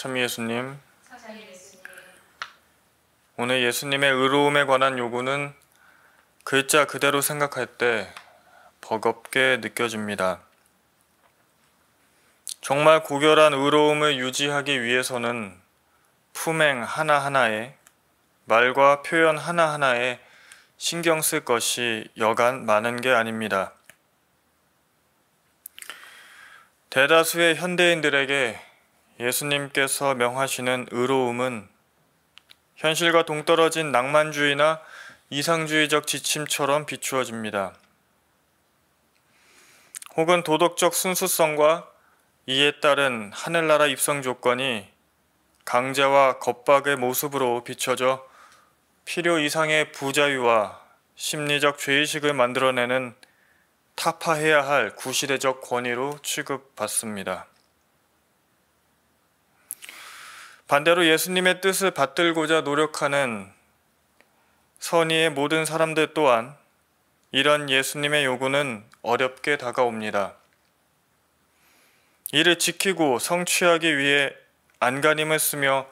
참 예수님, 오늘 예수님의 의로움에 관한 요구는 글자 그대로 생각할 때 버겁게 느껴집니다. 정말 고결한 의로움을 유지하기 위해서는 품행 하나하나에 말과 표현 하나하나에 신경 쓸 것이 여간 많은 게 아닙니다. 대다수의 현대인들에게 예수님께서 명하시는 의로움은 현실과 동떨어진 낭만주의나 이상주의적 지침처럼 비추어집니다. 혹은 도덕적 순수성과 이에 따른 하늘나라 입성 조건이 강제와 겁박의 모습으로 비춰져 필요 이상의 부자유와 심리적 죄의식을 만들어내는 타파해야 할 구시대적 권위로 취급받습니다. 반대로 예수님의 뜻을 받들고자 노력하는 선의의 모든 사람들 또한 이런 예수님의 요구는 어렵게 다가옵니다. 이를 지키고 성취하기 위해 안간힘을 쓰며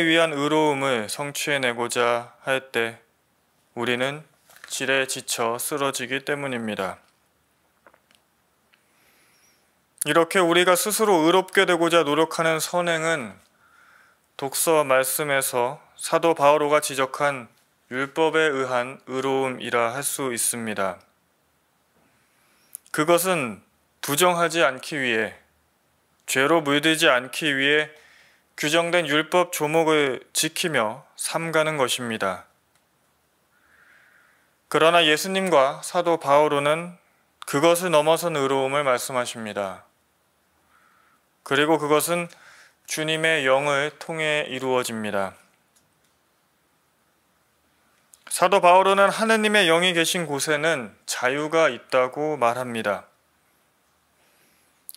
의로움을 위한 의로움을 성취해내고자 할 때 우리는 질에 지쳐 쓰러지기 때문입니다. 이렇게 우리가 스스로 의롭게 되고자 노력하는 선행은 독서 말씀에서 사도 바오로가 지적한 율법에 의한 의로움이라 할 수 있습니다. 그것은 부정하지 않기 위해 죄로 물들지 않기 위해 규정된 율법 조목을 지키며 삼가는 것입니다. 그러나 예수님과 사도 바오로는 그것을 넘어선 의로움을 말씀하십니다. 그리고 그것은 주님의 영을 통해 이루어집니다. 사도 바울은 하느님의 영이 계신 곳에는 자유가 있다고 말합니다.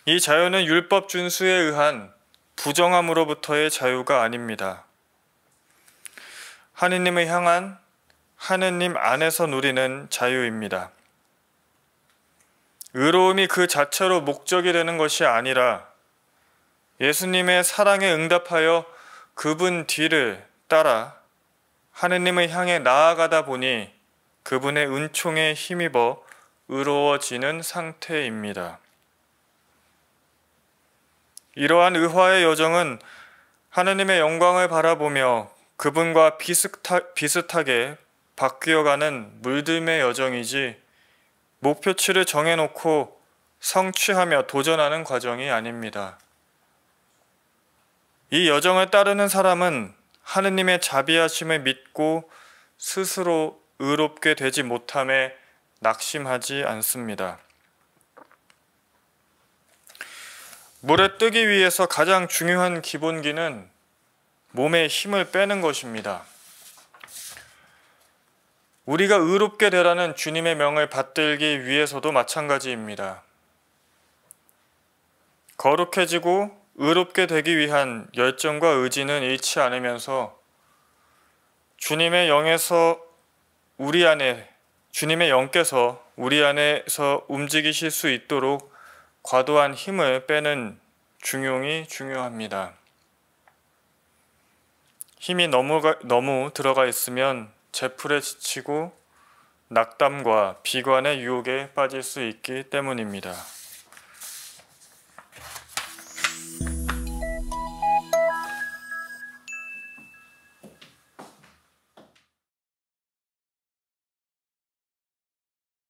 이 자유는 율법 준수에 의한 부정함으로부터의 자유가 아닙니다. 하느님을 향한 하느님 안에서 누리는 자유입니다. 의로움이 그 자체로 목적이 되는 것이 아니라 예수님의 사랑에 응답하여 그분 뒤를 따라 하느님을 향해 나아가다 보니 그분의 은총에 힘입어 의로워지는 상태입니다. 이러한 의화의 여정은 하느님의 영광을 바라보며 그분과 비슷하, 비슷하게 바뀌어가는 물들의 여정이지 목표치를 정해놓고 성취하며 도전하는 과정이 아닙니다. 이 여정을 따르는 사람은 하느님의 자비하심을 믿고 스스로 의롭게 되지 못함에 낙심하지 않습니다. 물에 뜨기 위해서 가장 중요한 기본기는 몸에 힘을 빼는 것입니다. 우리가 의롭게 되라는 주님의 명을 받들기 위해서도 마찬가지입니다. 거룩해지고 의롭게 되기 위한 열정과 의지는 잃지 않으면서 주님의 영에서 우리 안에 주님의 영께서 우리 안에서 움직이실 수 있도록 과도한 힘을 빼는 중용이 중요합니다. 힘이 너무, 너무 들어가 있으면 제풀에 지치고 낙담과 비관의 유혹에 빠질 수 있기 때문입니다.